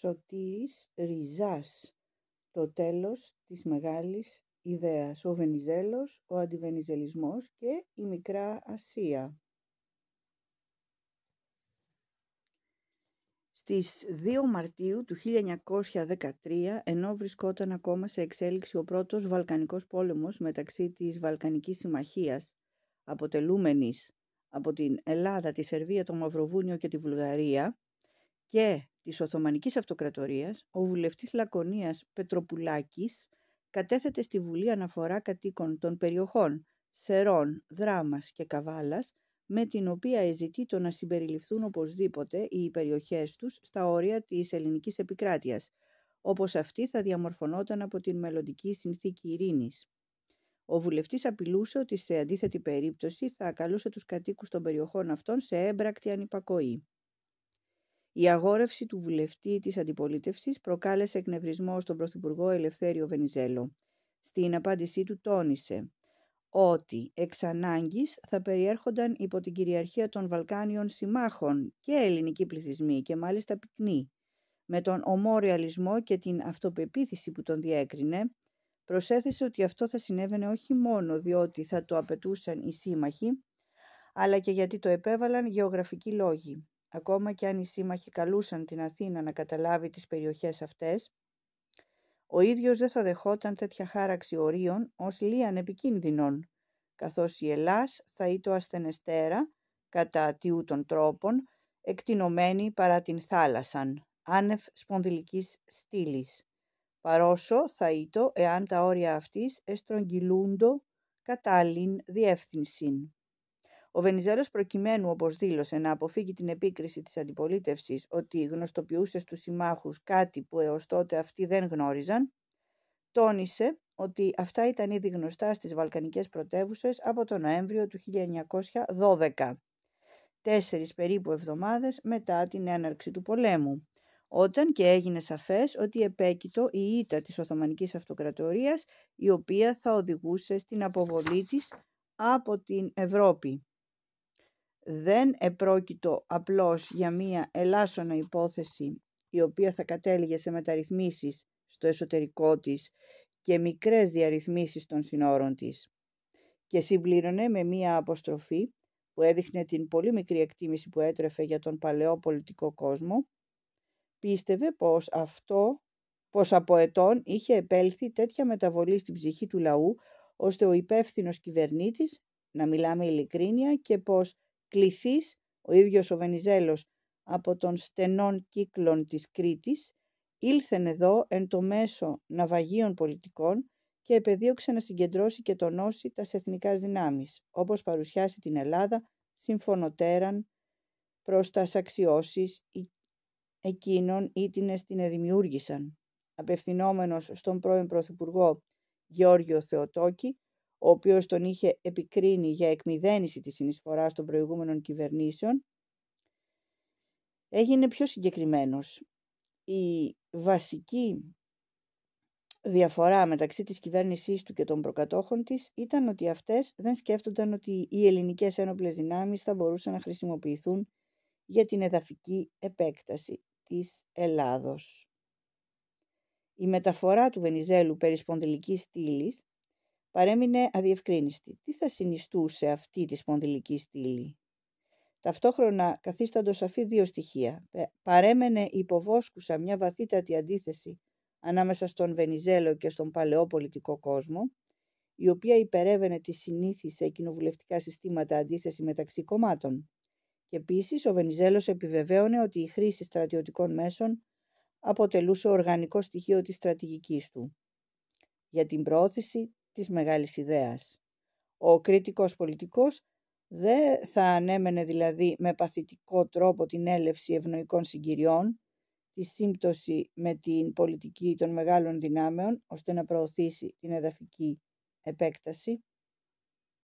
Σωτήρης Ριζάς «Το τέλος της μεγάλης ιδέας, ο Βενιζέλος, ο αντιβενιζελισμός και η Μικρά Ασία». Στις 2 Μαρτίου του 1913, ενώ βρισκόταν ακόμα σε εξέλιξη ο πρώτος Βαλκανικός πόλεμος μεταξύ της Βαλκανικής Συμμαχίας, αποτελούμενης από την Ελλάδα, τη Σερβία, το Μαυροβούνιο και τη Βουλγαρία, και της Οθωμανικής Αυτοκρατορίας, ο βουλευτής Λακωνίας Πετροπουλάκης κατέθεται στη Βουλή αναφορά κατοίκων των περιοχών Σερών, Δράμας και Καβάλας, με την οποία εζητεί το να συμπεριληφθούν οπωσδήποτε οι περιοχές τους στα όρια της ελληνικής επικράτειας, όπως αυτή θα διαμορφωνόταν από την μελλοντική συνθήκη ειρήνης. Ο βουλευτής απειλούσε ότι σε αντίθετη περίπτωση θα καλούσε τους κατοίκους των περιοχών αυτών σε έμπρακτη ανυπακοή. Η αγόρευση του βουλευτή της αντιπολίτευσης προκάλεσε εκνευρισμό στον Πρωθυπουργό Ελευθέριο Βενιζέλο. Στην απάντησή του τόνισε ότι εξ θα περιέρχονταν υπό την κυριαρχία των Βαλκάνιων συμμάχων και ελληνικοί πληθυσμοί και μάλιστα πυκνοί. Με τον ομόρεαλισμό και την αυτοπεποίθηση που τον διέκρινε, προσέθεσε ότι αυτό θα συνέβαινε όχι μόνο διότι θα το απαιτούσαν οι σύμμαχοι, αλλά και γιατί το επέβαλαν γεωγραφικοί λόγοι ακόμα και αν οι σύμμαχοι καλούσαν την Αθήνα να καταλάβει τις περιοχές αυτές, ο ίδιος δεν θα δεχόταν τέτοια χάραξη ορίων ως λίαν επικίνδυνων, καθώς η Ελλάς θα ήταν ασθενεστέρα, κατά ατιού των τρόπων, εκτινωμένη παρά την θάλασσαν, άνευ σπονδυλικής στήλης. Παρόσο θα ήταν εάν τα όρια αυτής εστρογγυλούντο κατάλλην διεύθυνσιν. Ο Βενιζέλος προκειμένου, όπως δήλωσε, να αποφύγει την επίκριση της αντιπολίτευσης ότι γνωστοποιούσε στους συμμάχους κάτι που έως τότε αυτοί δεν γνώριζαν, τόνισε ότι αυτά ήταν ήδη γνωστά στις Βαλκανικές πρωτεύουσες από τον Νοέμβριο του 1912, τέσσερις περίπου εβδομάδες μετά την έναρξη του πολέμου, όταν και έγινε σαφές ότι επέκειτο η ήττα της Οθωμανικής Αυτοκρατορίας, η οποία θα οδηγούσε στην αποβολή της από την Ευρώπη δεν επρόκειτο απλώς για μία ελάσσονα υπόθεση η οποία θα κατέληγε σε μεταρρυθμίσεις στο εσωτερικό της και μικρές διαρρυθμίσεις των συνόρων της και συμπλήρωνε με μία αποστροφή που έδειχνε την πολύ μικρή εκτίμηση που έτρεφε για τον παλαιό πολιτικό κόσμο, πίστευε πως αυτό, πως από ετών είχε επέλθει τέτοια μεταβολή στην ψυχή του λαού, ώστε ο υπεύθυνος κυβερνήτης να μιλάμε ειλικρίνεια και πως κληθείς ο ίδιος ο Βενιζέλος από των στενών κύκλων της Κρήτης, ήλθεν εδώ εν το μέσο ναυαγίων πολιτικών και επεδίωξε να συγκεντρώσει και τονώσει τας εθνικάς δυνάμεις, όπως παρουσιάσει την Ελλάδα συμφωνοτέραν προς τας αξιώσεις εκείνων ή την δημιούργησαν. Απευθυνόμενος στον πρώην Πρωθυπουργό Γεώργιο Θεοτόκη, ο οποίος τον είχε επικρίνει για εκμυδένιση της συνεισφοράς των προηγούμενων κυβερνήσεων, έγινε πιο συγκεκριμένος. Η βασική διαφορά μεταξύ της κυβέρνησής του και των προκατόχων της ήταν ότι αυτές δεν σκέφτονταν ότι οι ελληνικές ένοπλες δυνάμεις θα μπορούσαν να χρησιμοποιηθούν για την εδαφική επέκταση της Ελλάδος. Η μεταφορά του Βενιζέλου περί σπονδυλικής στήλης παρέμεινε αδιευκρίνηστη. Τι θα συνιστούσε αυτή τη σπονδυλική στήλη. Ταυτόχρονα καθίσταντος σαφή δύο στοιχεία. Ε, παρέμενε υποβόσκουσα μια βαθύτατη αντίθεση ανάμεσα στον Βενιζέλο και στον παλαιό πολιτικό κόσμο, η οποία υπερεύαινε τη συνήθι σε κοινοβουλευτικά συστήματα αντίθεση μεταξύ κομμάτων. Και επίσης ο Βενιζέλος επιβεβαίωνε ότι η χρήση στρατιωτικών μέσων αποτελούσε οργανικό στοιχείο της στρατηγικής του για την πρόθεση της μεγάλης ιδέας. Ο κριτικός πολιτικός δεν θα ανέμενε δηλαδή με παθητικό τρόπο την έλευση ευνοϊκών συγκυριών, τη σύμπτωση με την πολιτική των μεγάλων δυνάμεων, ώστε να προωθήσει την εδαφική επέκταση,